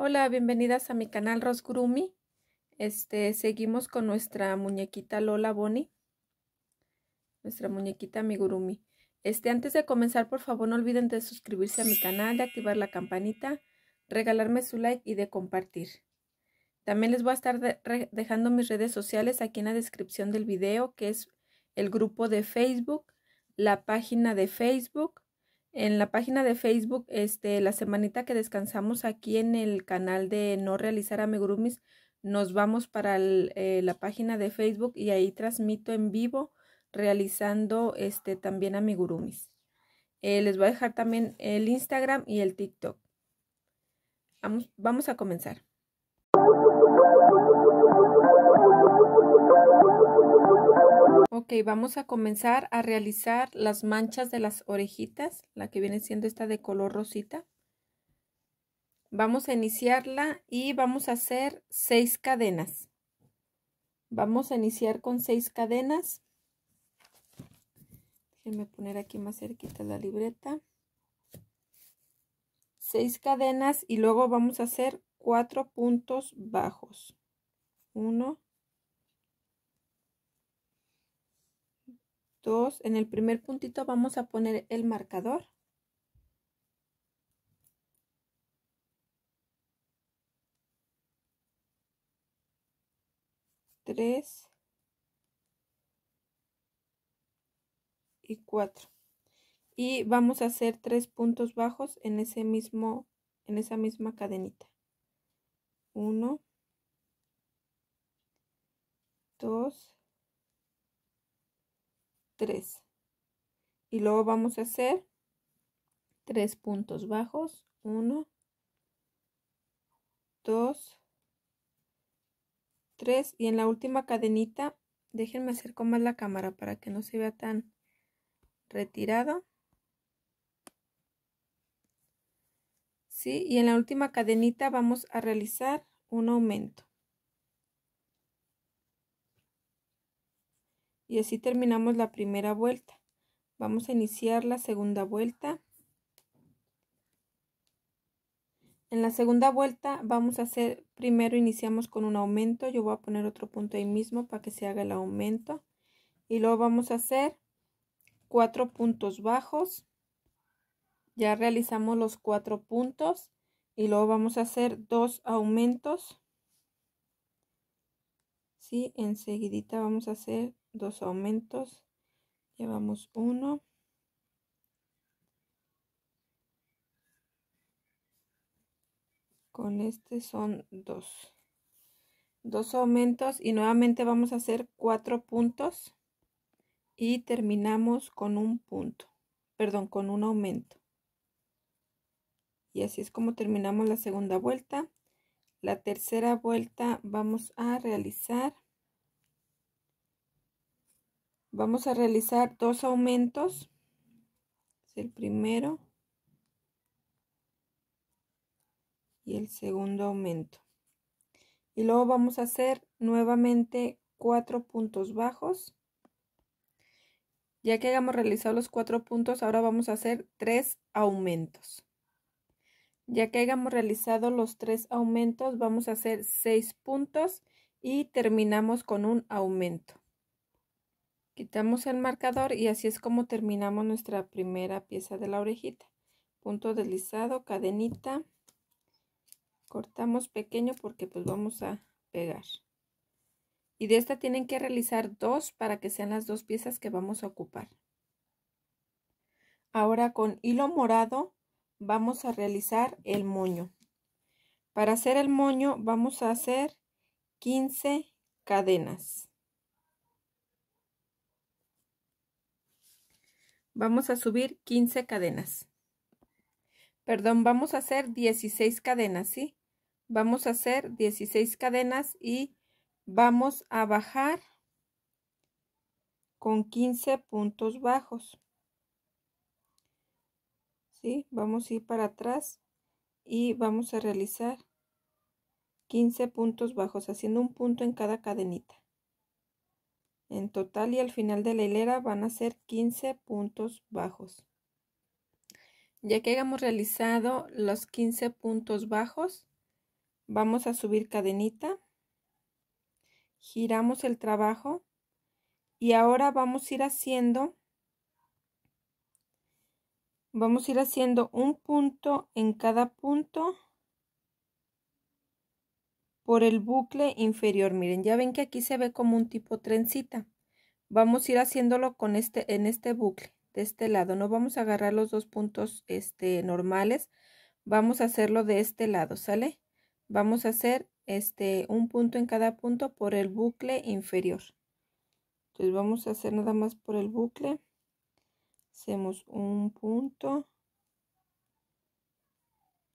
Hola, bienvenidas a mi canal Rosgrumi. Este, seguimos con nuestra muñequita Lola Bonnie. Nuestra muñequita Migurumi. Este, antes de comenzar, por favor, no olviden de suscribirse a mi canal, de activar la campanita, regalarme su like y de compartir. También les voy a estar dejando mis redes sociales aquí en la descripción del video, que es el grupo de Facebook, la página de Facebook, en la página de Facebook, este, la semanita que descansamos aquí en el canal de No Realizar Amigurumis, nos vamos para eh, la página de Facebook y ahí transmito en vivo realizando este, también amigurumis. Eh, les voy a dejar también el Instagram y el TikTok. vamos a comenzar. Ok, vamos a comenzar a realizar las manchas de las orejitas, la que viene siendo esta de color rosita. Vamos a iniciarla y vamos a hacer seis cadenas. Vamos a iniciar con seis cadenas. Déjenme poner aquí más cerquita la libreta. Seis cadenas y luego vamos a hacer cuatro puntos bajos. Uno, en el primer puntito vamos a poner el marcador. Tres y cuatro. Y vamos a hacer tres puntos bajos en ese mismo, en esa misma cadenita. Uno, dos 3 y luego vamos a hacer tres puntos bajos 1 2 3 y en la última cadenita déjenme con más la cámara para que no se vea tan retirado sí y en la última cadenita vamos a realizar un aumento y así terminamos la primera vuelta. Vamos a iniciar la segunda vuelta. En la segunda vuelta vamos a hacer, primero iniciamos con un aumento, yo voy a poner otro punto ahí mismo para que se haga el aumento. Y luego vamos a hacer cuatro puntos bajos. Ya realizamos los cuatro puntos y luego vamos a hacer dos aumentos. Sí, enseguidita vamos a hacer dos aumentos, llevamos uno. Con este son dos. Dos aumentos y nuevamente vamos a hacer cuatro puntos y terminamos con un punto, perdón, con un aumento. Y así es como terminamos la segunda vuelta. La tercera vuelta vamos a realizar vamos a realizar dos aumentos es el primero y el segundo aumento y luego vamos a hacer nuevamente cuatro puntos bajos ya que hayamos realizado los cuatro puntos ahora vamos a hacer tres aumentos ya que hayamos realizado los tres aumentos vamos a hacer seis puntos y terminamos con un aumento Quitamos el marcador y así es como terminamos nuestra primera pieza de la orejita. Punto deslizado, cadenita. Cortamos pequeño porque pues vamos a pegar. Y de esta tienen que realizar dos para que sean las dos piezas que vamos a ocupar. Ahora con hilo morado vamos a realizar el moño. Para hacer el moño vamos a hacer 15 cadenas. Vamos a subir 15 cadenas. Perdón, vamos a hacer 16 cadenas, ¿sí? Vamos a hacer 16 cadenas y vamos a bajar con 15 puntos bajos. ¿Sí? Vamos a ir para atrás y vamos a realizar 15 puntos bajos, haciendo un punto en cada cadenita. En total y al final de la hilera van a ser 15 puntos bajos. Ya que hayamos realizado los 15 puntos bajos, vamos a subir cadenita, giramos el trabajo y ahora vamos a ir haciendo vamos a ir haciendo un punto en cada punto por el bucle inferior. Miren, ya ven que aquí se ve como un tipo trencita. Vamos a ir haciéndolo con este, en este bucle, de este lado. No vamos a agarrar los dos puntos este, normales. Vamos a hacerlo de este lado, ¿sale? Vamos a hacer este, un punto en cada punto por el bucle inferior. Entonces vamos a hacer nada más por el bucle. Hacemos un punto.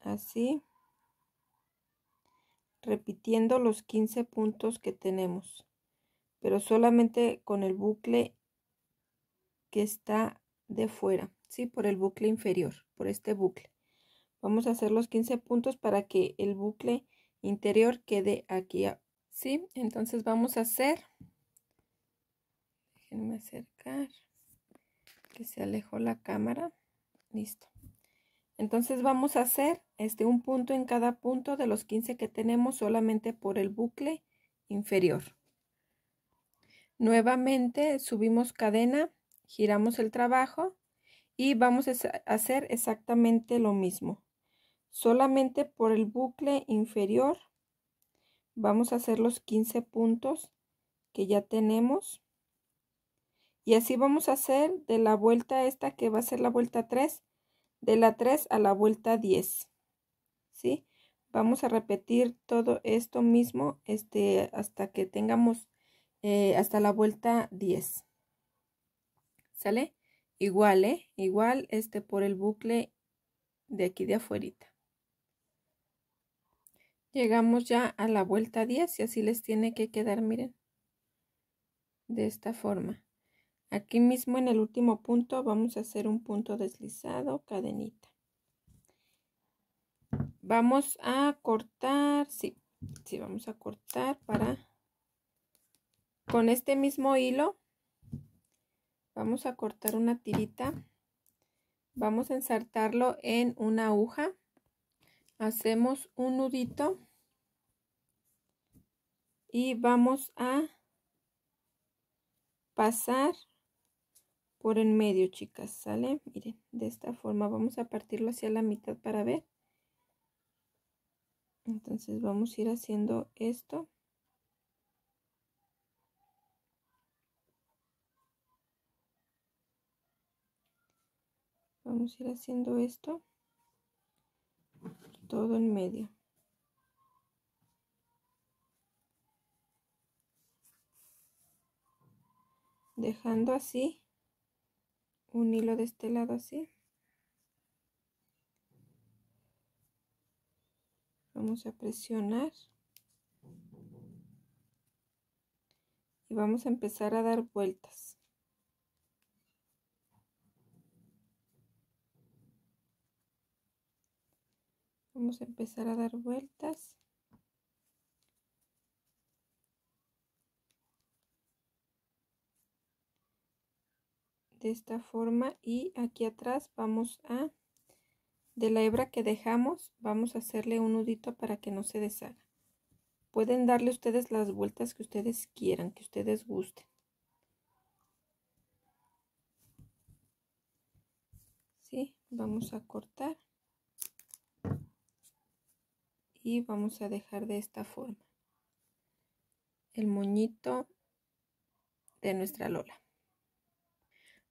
Así repitiendo los 15 puntos que tenemos, pero solamente con el bucle que está de fuera, ¿sí? Por el bucle inferior, por este bucle. Vamos a hacer los 15 puntos para que el bucle interior quede aquí, ¿sí? Entonces vamos a hacer, déjenme acercar, que se alejó la cámara, listo. Entonces vamos a hacer este un punto en cada punto de los 15 que tenemos solamente por el bucle inferior. Nuevamente subimos cadena, giramos el trabajo y vamos a hacer exactamente lo mismo. Solamente por el bucle inferior vamos a hacer los 15 puntos que ya tenemos. Y así vamos a hacer de la vuelta esta que va a ser la vuelta 3 de la 3 a la vuelta 10. ¿Sí? Vamos a repetir todo esto mismo este, hasta que tengamos eh, hasta la vuelta 10. ¿Sale? Igual, ¿eh? Igual este por el bucle de aquí de afuera, Llegamos ya a la vuelta 10 y así les tiene que quedar, miren, de esta forma. Aquí mismo en el último punto vamos a hacer un punto deslizado, cadenita. Vamos a cortar, sí, sí vamos a cortar para, con este mismo hilo, vamos a cortar una tirita. Vamos a ensartarlo en una aguja. Hacemos un nudito. Y vamos a pasar por en medio, chicas, ¿sale? Miren, de esta forma vamos a partirlo hacia la mitad para ver. Entonces vamos a ir haciendo esto. Vamos a ir haciendo esto todo en medio. Dejando así un hilo de este lado así. Vamos a presionar. Y vamos a empezar a dar vueltas. Vamos a empezar a dar vueltas. de esta forma y aquí atrás vamos a de la hebra que dejamos vamos a hacerle un nudito para que no se deshaga pueden darle ustedes las vueltas que ustedes quieran que ustedes gusten ¿Sí? vamos a cortar y vamos a dejar de esta forma el moñito de nuestra lola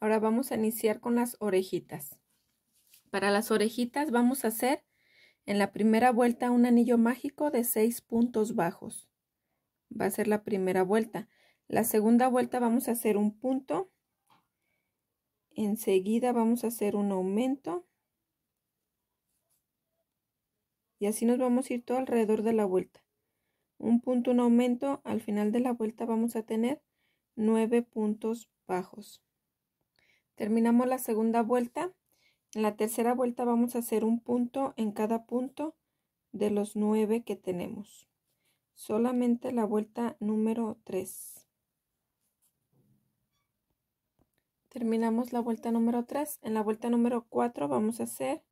Ahora vamos a iniciar con las orejitas. Para las orejitas vamos a hacer en la primera vuelta un anillo mágico de 6 puntos bajos. Va a ser la primera vuelta. La segunda vuelta vamos a hacer un punto. Enseguida vamos a hacer un aumento. Y así nos vamos a ir todo alrededor de la vuelta. Un punto, un aumento. Al final de la vuelta vamos a tener 9 puntos bajos. Terminamos la segunda vuelta. En la tercera vuelta vamos a hacer un punto en cada punto de los nueve que tenemos. Solamente la vuelta número 3. Terminamos la vuelta número 3. En la vuelta número 4 vamos a hacer,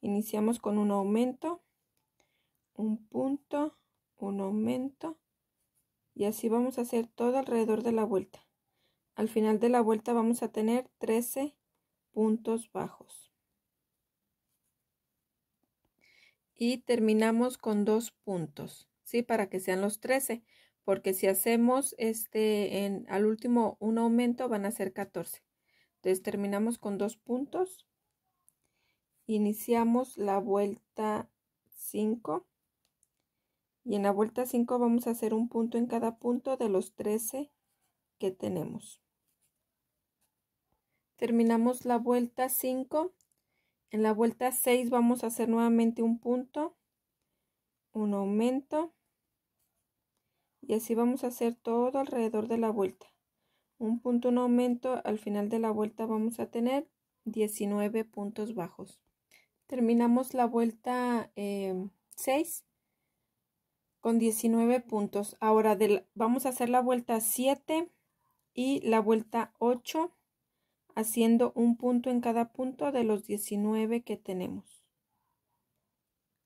iniciamos con un aumento, un punto, un aumento y así vamos a hacer todo alrededor de la vuelta al final de la vuelta vamos a tener 13 puntos bajos. Y terminamos con dos puntos, ¿sí? Para que sean los 13, porque si hacemos este en, al último un aumento van a ser 14. Entonces terminamos con dos puntos. Iniciamos la vuelta 5. Y en la vuelta 5 vamos a hacer un punto en cada punto de los 13 que tenemos terminamos la vuelta 5 en la vuelta 6 vamos a hacer nuevamente un punto un aumento y así vamos a hacer todo alrededor de la vuelta un punto un aumento al final de la vuelta vamos a tener 19 puntos bajos terminamos la vuelta 6 eh, con 19 puntos ahora vamos a hacer la vuelta 7 y la vuelta 8 haciendo un punto en cada punto de los 19 que tenemos.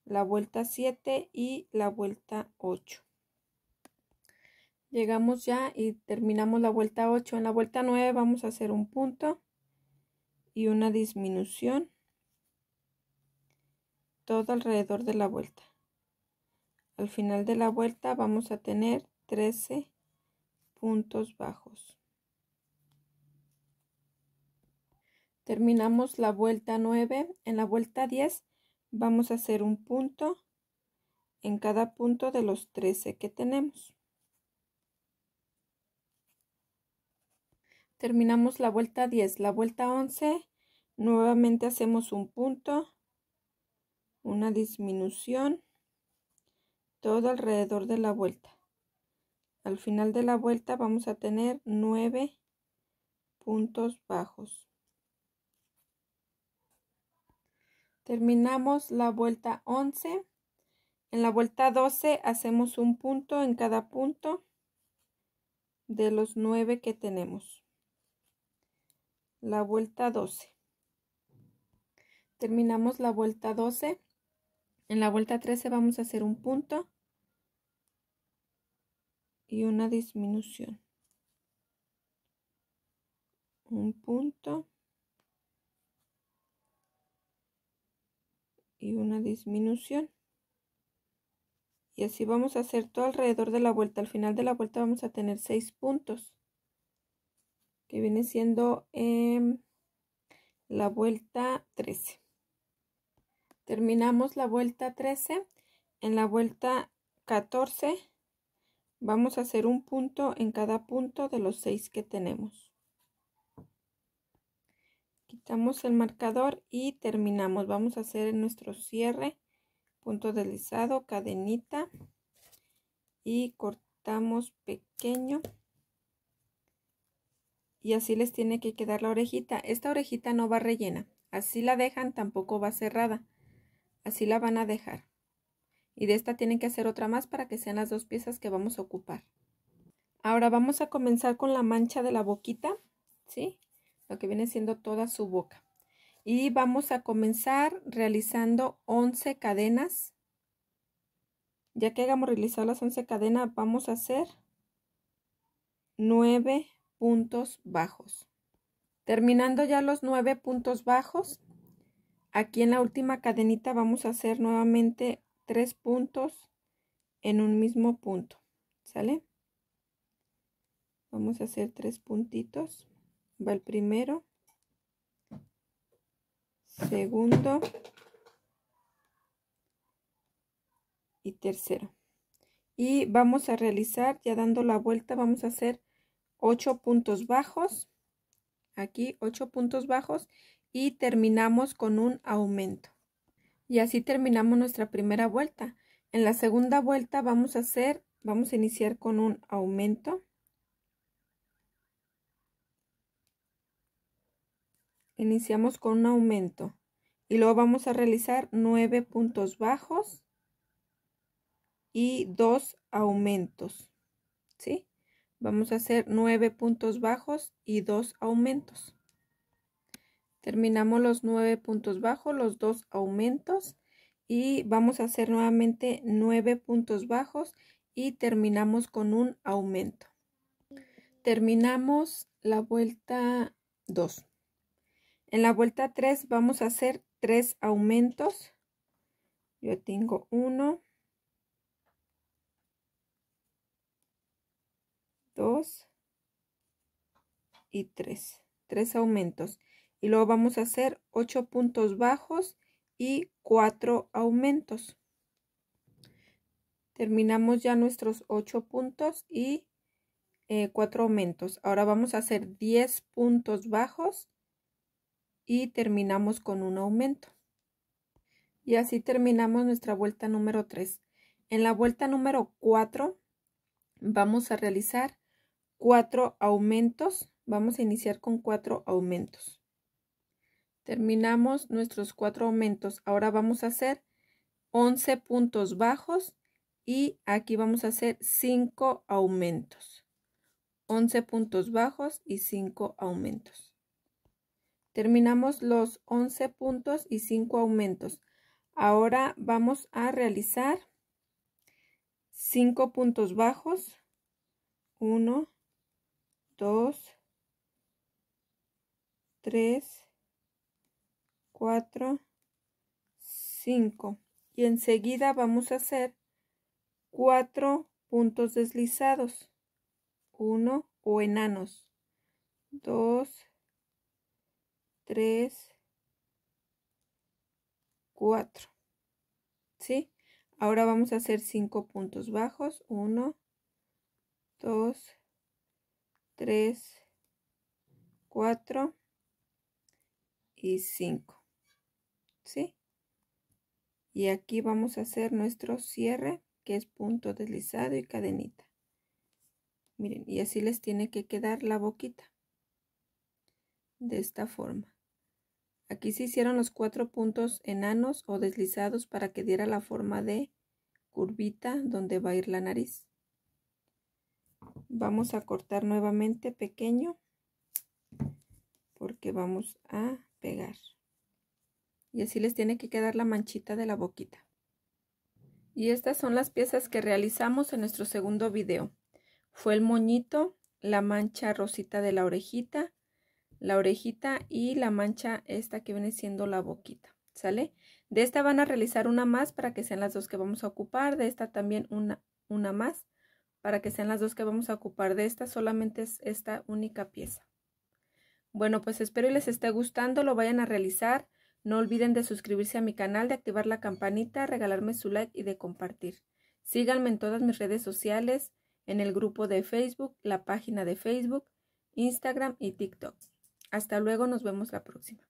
La vuelta 7 y la vuelta 8. Llegamos ya y terminamos la vuelta 8. En la vuelta 9 vamos a hacer un punto y una disminución todo alrededor de la vuelta. Al final de la vuelta vamos a tener 13 puntos bajos. terminamos la vuelta 9 en la vuelta 10 vamos a hacer un punto en cada punto de los 13 que tenemos terminamos la vuelta 10 la vuelta 11 nuevamente hacemos un punto una disminución todo alrededor de la vuelta al final de la vuelta vamos a tener 9 puntos bajos Terminamos la vuelta 11. En la vuelta 12 hacemos un punto en cada punto de los 9 que tenemos. La vuelta 12. Terminamos la vuelta 12. En la vuelta 13 vamos a hacer un punto y una disminución. Un punto. y una disminución. Y así vamos a hacer todo alrededor de la vuelta. Al final de la vuelta vamos a tener seis puntos. Que viene siendo em, la vuelta 13. Terminamos la vuelta 13. En la vuelta 14 vamos a hacer un punto en cada punto de los seis que tenemos quitamos el marcador y terminamos vamos a hacer nuestro cierre punto deslizado cadenita y cortamos pequeño y así les tiene que quedar la orejita esta orejita no va rellena así la dejan tampoco va cerrada así la van a dejar y de esta tienen que hacer otra más para que sean las dos piezas que vamos a ocupar ahora vamos a comenzar con la mancha de la boquita sí lo que viene siendo toda su boca. Y vamos a comenzar realizando 11 cadenas. Ya que hagamos realizar las 11 cadenas, vamos a hacer 9 puntos bajos. Terminando ya los 9 puntos bajos, aquí en la última cadenita vamos a hacer nuevamente 3 puntos en un mismo punto. ¿Sale? Vamos a hacer tres puntitos va el primero, segundo y tercero. Y vamos a realizar, ya dando la vuelta, vamos a hacer ocho puntos bajos, aquí ocho puntos bajos y terminamos con un aumento. Y así terminamos nuestra primera vuelta. En la segunda vuelta vamos a hacer, vamos a iniciar con un aumento Iniciamos con un aumento y luego vamos a realizar nueve puntos bajos y dos aumentos. ¿Sí? Vamos a hacer nueve puntos bajos y dos aumentos. Terminamos los nueve puntos bajos, los dos aumentos y vamos a hacer nuevamente nueve puntos bajos y terminamos con un aumento. Terminamos la vuelta 2. En la vuelta 3 vamos a hacer 3 aumentos. Yo tengo 1, 2 y 3. 3 aumentos. Y luego vamos a hacer 8 puntos bajos y 4 aumentos. Terminamos ya nuestros 8 puntos y 4 eh, aumentos. Ahora vamos a hacer 10 puntos bajos y terminamos con un aumento. Y así terminamos nuestra vuelta número 3. En la vuelta número 4 vamos a realizar 4 aumentos. Vamos a iniciar con 4 aumentos. Terminamos nuestros cuatro aumentos. Ahora vamos a hacer 11 puntos bajos y aquí vamos a hacer 5 aumentos. 11 puntos bajos y 5 aumentos. Terminamos los 11 puntos y 5 aumentos. Ahora vamos a realizar 5 puntos bajos. 1, 2, 3, 4, 5. Y enseguida vamos a hacer 4 puntos deslizados. 1 o enanos. 2, 3, 4. ¿Sí? Ahora vamos a hacer 5 puntos bajos. 1, 2, 3, 4 y 5. ¿Sí? Y aquí vamos a hacer nuestro cierre, que es punto deslizado y cadenita. Miren, y así les tiene que quedar la boquita. De esta forma. Aquí se hicieron los cuatro puntos enanos o deslizados para que diera la forma de curvita donde va a ir la nariz. Vamos a cortar nuevamente pequeño porque vamos a pegar. Y así les tiene que quedar la manchita de la boquita. Y estas son las piezas que realizamos en nuestro segundo video. Fue el moñito, la mancha rosita de la orejita, la orejita y la mancha esta que viene siendo la boquita, ¿sale? De esta van a realizar una más para que sean las dos que vamos a ocupar, de esta también una, una más para que sean las dos que vamos a ocupar, de esta solamente es esta única pieza. Bueno, pues espero y les esté gustando, lo vayan a realizar. No olviden de suscribirse a mi canal, de activar la campanita, regalarme su like y de compartir. Síganme en todas mis redes sociales, en el grupo de Facebook, la página de Facebook, Instagram y TikTok. Hasta luego, nos vemos la próxima.